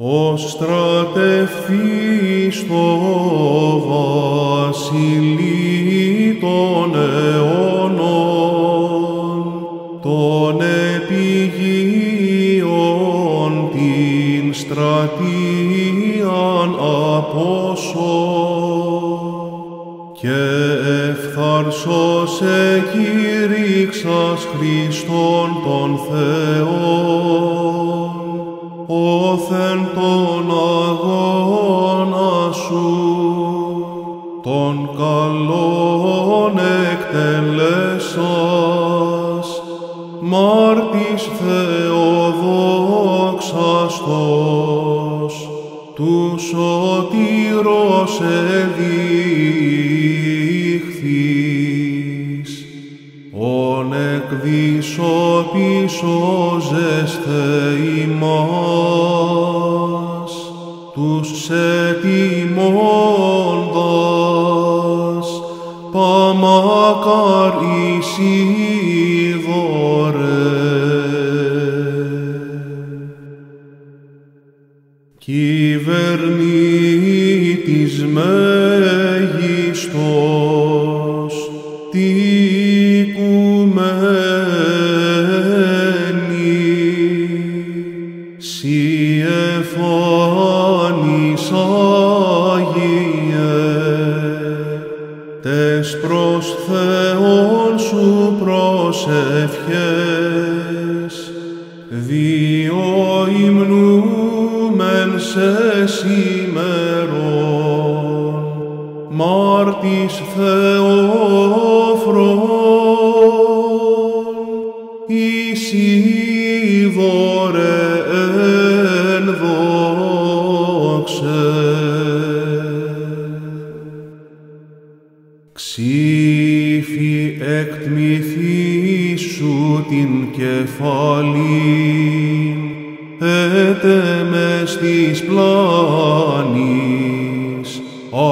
Ο στρατευτή στο βασιλεί των αιώνων, των επιγείων την στρατείαν απόσω και σε εκήρυξας Χριστόν τον Θεόν, καλόν εκτελέσας, μάρτης Θεοδόξαστος, τους σωτήρος εδείχθης, ον εκ δίσο πίσω ημάς, τους τιμώντας α καάρη συβόρα κιβερνη τις μγ στό τικου ο ημνούμεν σε σήμερον, μάρτης Θεόφρον, Ισί βορε εν δόξε. Ξήφι εκτμηθήσου την κεφαλή, με στις πλάνης,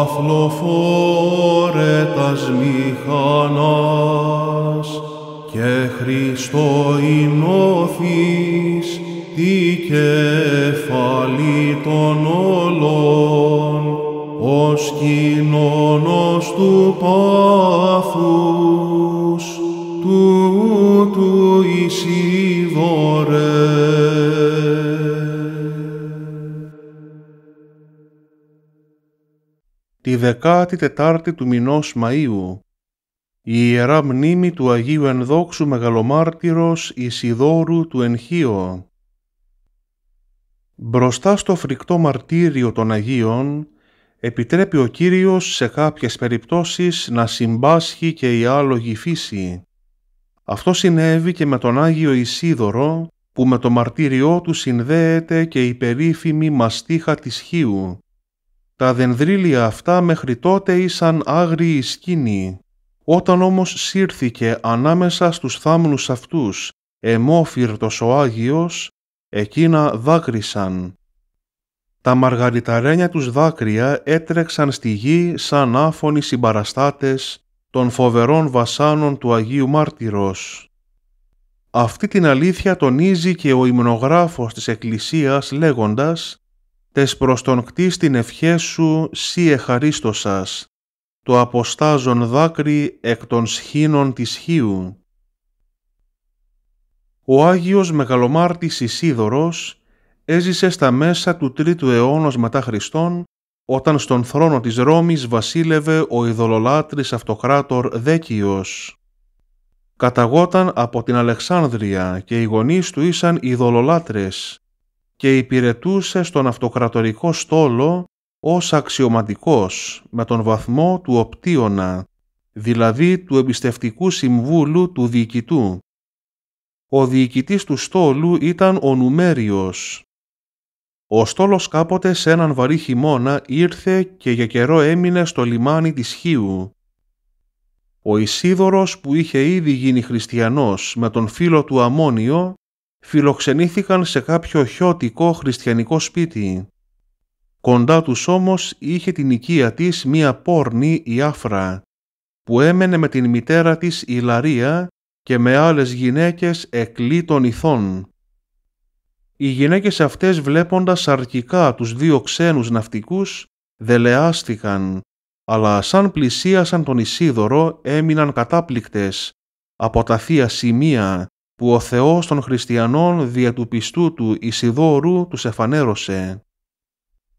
αθλοφόρετας μηχανάς, και Χριστό ημώθης, τη κεφαλή των όλων, ως κοινώνος του πάθους, τη δεκάτη τετάρτη του Αγίου Ενδόξου Μεγαλομάρτυρος Ισιδόρου του Ενχείο. Μπροστά στο φρικτό μαρτύριο των Αγίων, επιτρέπει ο Κύριος σε κάποιες περιπτώσεις να συμπάσχει και η άλογη φύση. Αυτό συνέβη και με τον Άγιο Ισίδωρο, που με το μαρτύριό του συνδέεται και η περίφημη μαστίχα της Χίου. Τα δενδρύλια αυτά μέχρι τότε ήσαν άγριοι σκήνοι. Όταν όμως σύρθηκε ανάμεσα στους θάμνους αυτούς εμόφυρτος ο Άγιος, εκείνα δάκρυσαν. Τα μαργαριταρένια τους δάκρυα έτρεξαν στη γη σαν άφωνοι συμπαραστάτες των φοβερών βασάνων του Αγίου Μάρτυρος. Αυτή την αλήθεια τονίζει και ο υμνογράφος της Εκκλησίας λέγοντας τες προς τον κτίστην ευχές σου σύ εχαρίστωσας, το αποστάζον δάκρυ εκ των σχήνων της χείου. Ο Άγιος Μεγαλομάρτης Ισίδωρος έζησε στα μέσα του τρίτου αιώνος μετά Χριστόν, όταν στον θρόνο της Ρώμης βασίλευε ο ειδωλολάτρης αυτοκράτορ Δέκιος. Καταγόταν από την Αλεξάνδρεια και οι γονείς του ήσαν ειδωλολάτρες και υπηρετούσε στον αυτοκρατορικό στόλο ως αξιωματικός με τον βαθμό του οπτίωνα, δηλαδή του εμπιστευτικού συμβούλου του διοικητού. Ο διοικητής του στόλου ήταν ο Νουμέριος. Ο στόλος κάποτε σε έναν βαρύ χειμώνα ήρθε και για καιρό έμεινε στο λιμάνι της Χίου. Ο Ισίδωρος που είχε ήδη γίνει χριστιανός με τον φίλο του Αμόνιο φιλοξενήθηκαν σε κάποιο χιώτικο χριστιανικό σπίτι. Κοντά τους όμως είχε την οικία της μία πόρνη άφρα, που έμενε με την μητέρα της Λαρία και με άλλες γυναίκες εκλή των ηθών. Οι γυναίκες αυτές βλέποντας αρχικά τους δύο ξένους ναυτικούς, δελεάστηκαν, αλλά σαν πλησίασαν τον Ισίδωρο έμειναν κατάπληκτες από τα θεία σημεία που ο Θεός των χριστιανών δια του πιστού του Ισιδώρου τους εφανέρωσε.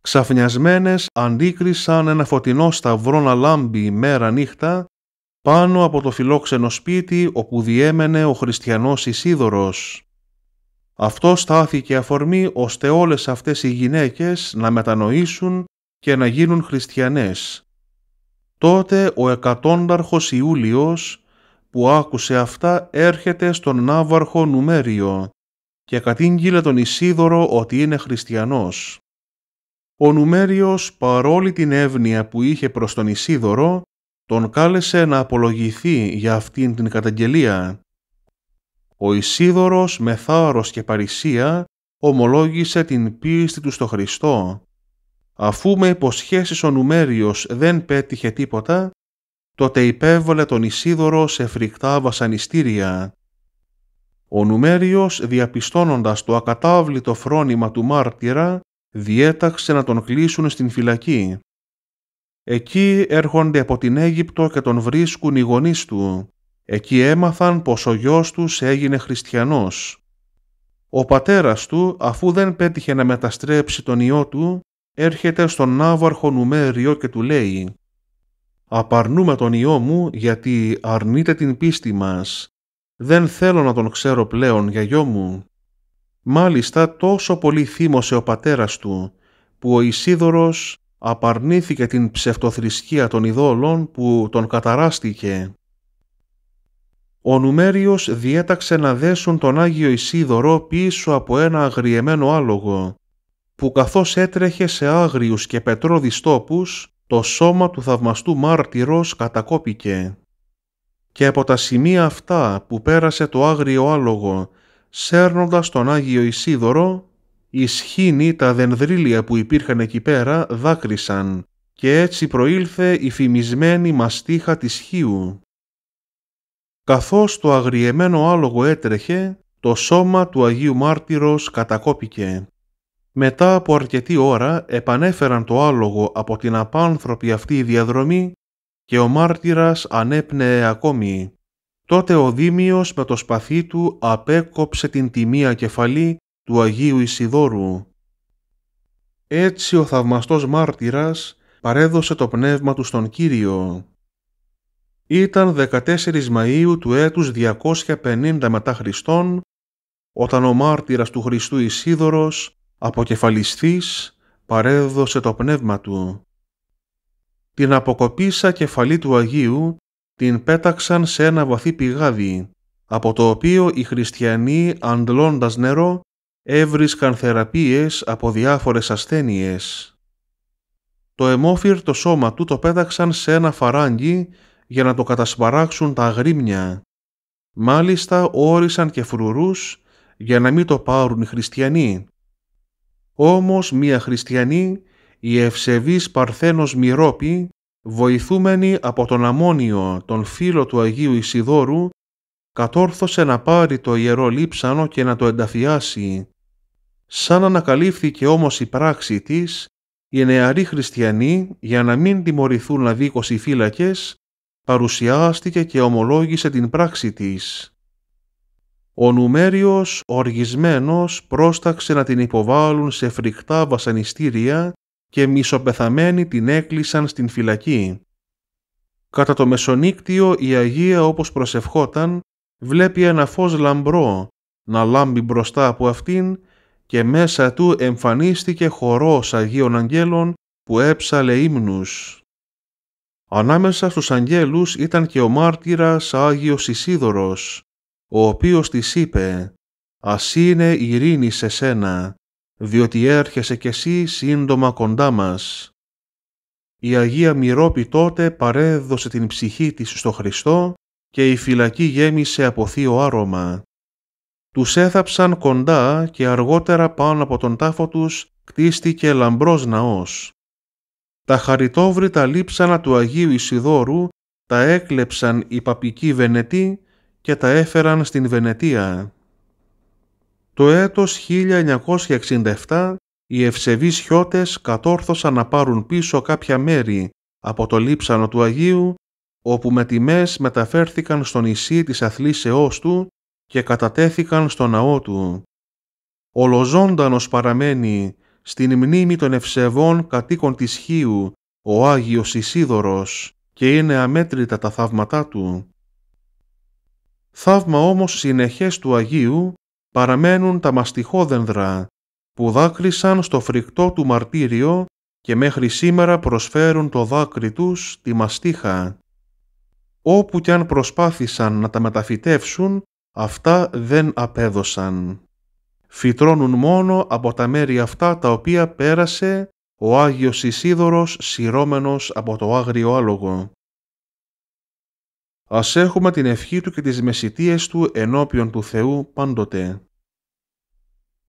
Ξαφνιασμένες αντίκρισαν ένα φωτεινό σταυρό να λάμπει μέρα νύχτα πάνω από το φιλόξενο σπίτι όπου διέμενε ο χριστιανός Ισίδωρος. Αυτό στάθηκε αφορμή ώστε όλες αυτές οι γυναίκες να μετανοήσουν και να γίνουν χριστιανές. Τότε ο εκατόνταρχος Ιούλιος που άκουσε αυτά έρχεται στον Ναύαρχο Νουμέριο και κατήγγειλε τον Ισίδωρο ότι είναι χριστιανός. Ο Νουμέριος, παρόλη την εύνοια που είχε προς τον Ισίδωρο, τον κάλεσε να απολογηθεί για αυτήν την καταγγελία. Ο Ισίδωρος με θάρρος και παρησία ομολόγησε την πίστη του στο Χριστό. Αφού με υποσχέσεις ο Νουμέριος δεν πέτυχε τίποτα, τότε υπέβαλε τον Ισίδωρο σε φρικτά βασανιστήρια. Ο Νουμέριος, διαπιστώνοντας το ακατάβλητο φρόνημα του μάρτυρα, διέταξε να τον κλείσουν στην φυλακή. Εκεί έρχονται από την Αίγυπτο και τον βρίσκουν οι γονείς του. Εκεί έμαθαν πως ο γιος τους έγινε χριστιανός. Ο πατέρας του, αφού δεν πέτυχε να μεταστρέψει τον ιό του, έρχεται στον Ναύαρχο Νουμέριο και του λέει Απαρνούμε τον Υιό μου γιατί αρνείται την πίστη μας. Δεν θέλω να τον ξέρω πλέον για γιο μου. Μάλιστα τόσο πολύ θύμωσε ο πατέρας του που ο Ισίδωρος απαρνήθηκε την ψευτοθρησκεία των ειδόλων που τον καταράστηκε. Ο Νουμέριος διέταξε να δέσουν τον Άγιο Ισίδωρο πίσω από ένα αγριεμένο άλογο, που καθώς έτρεχε σε άγριους και πετρώδεις τόπους, το σώμα του θαυμαστού μάρτυρος κατακόπηκε. Και από τα σημεία αυτά που πέρασε το άγριο άλογο, σέρνοντας τον Άγιο Ισίδωρο, οι σχήνοι τα δενδρύλια που υπήρχαν εκεί πέρα δάκρυσαν και έτσι προήλθε η φημισμένη μαστίχα της χίου. Καθώς το αγριεμένο άλογο έτρεχε, το σώμα του Αγίου Μάρτυρος κατακόπηκε. Μετά από αρκετή ώρα επανέφεραν το άλογο από την απάνθρωπη αυτή διαδρομή και ο μάρτυρας ανέπνεε ακόμη. Τότε ο Δήμιος με το σπαθί του απέκοψε την τιμία κεφαλή του Αγίου Ισιδόρου. Έτσι ο θαυμαστός μάρτυρας παρέδωσε το πνεύμα του στον Κύριο. Ήταν 14 Μαΐου του έτους 250 μετά Χριστόν, όταν ο μάρτυρας του Χριστού Ισίδωρος αποκεφαλιστής παρέδωσε το πνεύμα του. Την αποκοπήσα κεφαλή του Αγίου την πέταξαν σε ένα βαθύ πηγάδι, από το οποίο οι χριστιανοί αντλώντας νερό έβρισκαν θεραπείες από διάφορες ασθένειες. Το αιμόφυρτο σώμα του το πέταξαν σε ένα φαράγγι για να το κατασπαράξουν τα αγρίμια. Μάλιστα όρισαν και φρουρούς για να μην το πάρουν οι χριστιανοί, όμως μία χριστιανή, η ευσεβής Παρθένος Μυρόπη, βοηθούμενη από τον Αμόνιο, τον φίλο του Αγίου Ισιδόρου, κατόρθωσε να πάρει το ιερό λείψανο και να το ενταφιάσει. Σαν ανακαλύφθηκε όμως η πράξη της, οι νεαροί χριστιανοί, για να μην τιμωρηθούν αδίκως οι φύλακες, παρουσιάστηκε και ομολόγησε την πράξη της ο Νουμέριος οργισμένος πρόσταξε να την υποβάλουν σε φρικτά βασανιστήρια και μισοπεθαμένοι την έκλεισαν στην φυλακή. Κατά το μεσονύκτιο η Αγία όπως προσευχόταν βλέπει ένα φως λαμπρό να λάμπει μπροστά από αυτήν και μέσα του εμφανίστηκε χορός Αγίων Αγγέλων που έψαλε ύμνους. Ανάμεσα στους αγγέλους ήταν και ο μάρτυρας Άγιος Ισίδωρος, ο οποίος της είπε «Ας είναι ειρήνη σε σένα, διότι έρχεσαι κι εσύ σύντομα κοντά μας». Η Αγία Μυρόπη τότε παρέδωσε την ψυχή της στο Χριστό και η φυλακή γέμισε από θείο άρωμα. Τους έθαψαν κοντά και αργότερα πάνω από τον τάφο τους κτίστηκε λαμπρός ναός. Τα χαριτόβρητα λείψανα του Αγίου Ισιδόρου τα έκλεψαν οι παπικοί Βενετοί και τα έφεραν στην Βενετία. Το έτος 1967 οι ευσεβείς χιώτες κατόρθωσαν να πάρουν πίσω κάποια μέρη από το λείψανο του Αγίου, όπου με τιμές μεταφέρθηκαν στο νησί της Αθλήσεώς του και κατατέθηκαν στο ναό του. Ολοζώντανος παραμένει στην μνήμη των ευσεβών κατοίκων της Χίου ο Άγιος Ισίδωρος και είναι αμέτρητα τα θαύματά του. Θαύμα όμως συνεχές του Αγίου παραμένουν τα μαστιχόδενδρα που δάκρυσαν στο φρικτό του μαρτύριο και μέχρι σήμερα προσφέρουν το δάκρυ τους τη μαστίχα. Όπου κι αν προσπάθησαν να τα μεταφυτεύσουν, αυτά δεν απέδωσαν. Φυτρώνουν μόνο από τα μέρη αυτά τα οποία πέρασε ο Άγιος Ισίδωρος σειρώμενος από το άγριο άλογο. Ας έχουμε την ευχή του και τις μεσητείες του ενώπιον του Θεού πάντοτε.